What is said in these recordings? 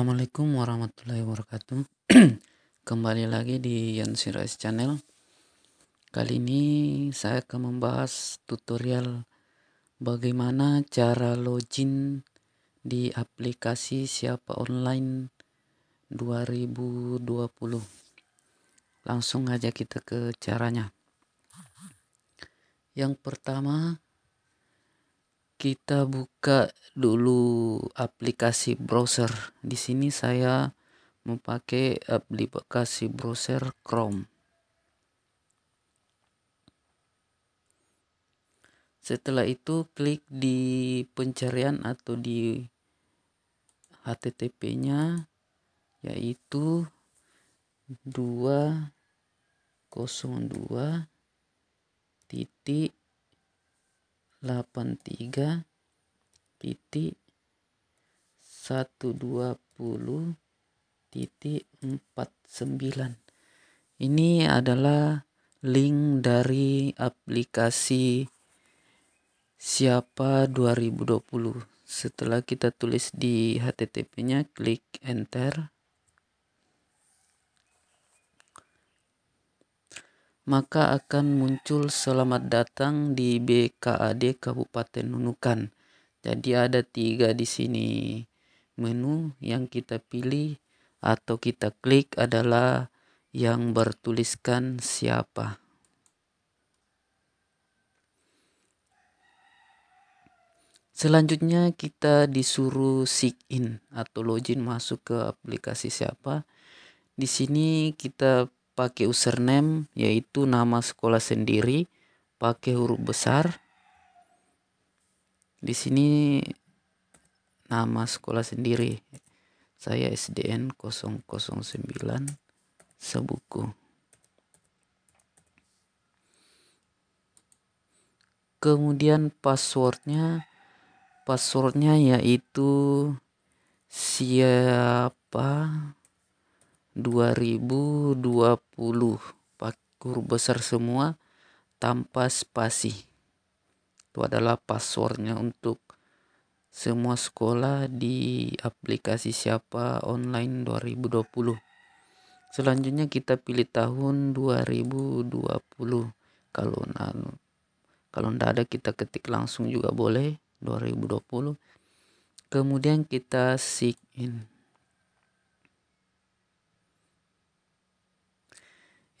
Assalamualaikum warahmatullahi wabarakatuh Kembali lagi di Yansirais Channel Kali ini saya akan membahas tutorial Bagaimana cara login di aplikasi siapa online 2020 Langsung aja kita ke caranya Yang pertama kita buka dulu aplikasi browser. Di sini saya memakai aplikasi browser Chrome. Setelah itu klik di pencarian atau di HTTP-nya yaitu 202 titik 83 titik 120 titik 49 ini adalah link dari aplikasi siapa 2020 setelah kita tulis di http nya klik enter maka akan muncul selamat datang di BKAD Kabupaten Nunukan. Jadi ada tiga di sini menu yang kita pilih atau kita klik adalah yang bertuliskan siapa. Selanjutnya kita disuruh sign in atau login masuk ke aplikasi siapa. Di sini kita pakai username yaitu nama sekolah sendiri pakai huruf besar di sini nama sekolah sendiri saya SDN 009 Sebuku kemudian passwordnya passwordnya yaitu siapa 2020 pakai huruf besar semua tanpa spasi itu adalah passwordnya untuk semua sekolah di aplikasi siapa online 2020 selanjutnya kita pilih tahun 2020 kalau nah, kalau tidak ada kita ketik langsung juga boleh 2020 kemudian kita sign in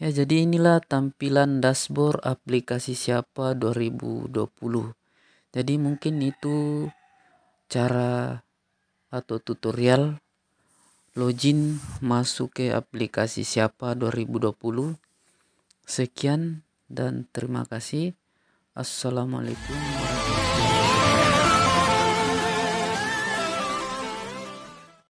Ya, jadi inilah tampilan dashboard aplikasi Siapa 2020. Jadi mungkin itu cara atau tutorial login masuk ke aplikasi Siapa 2020. Sekian dan terima kasih. Assalamualaikum warahmatullahi wabarakatuh.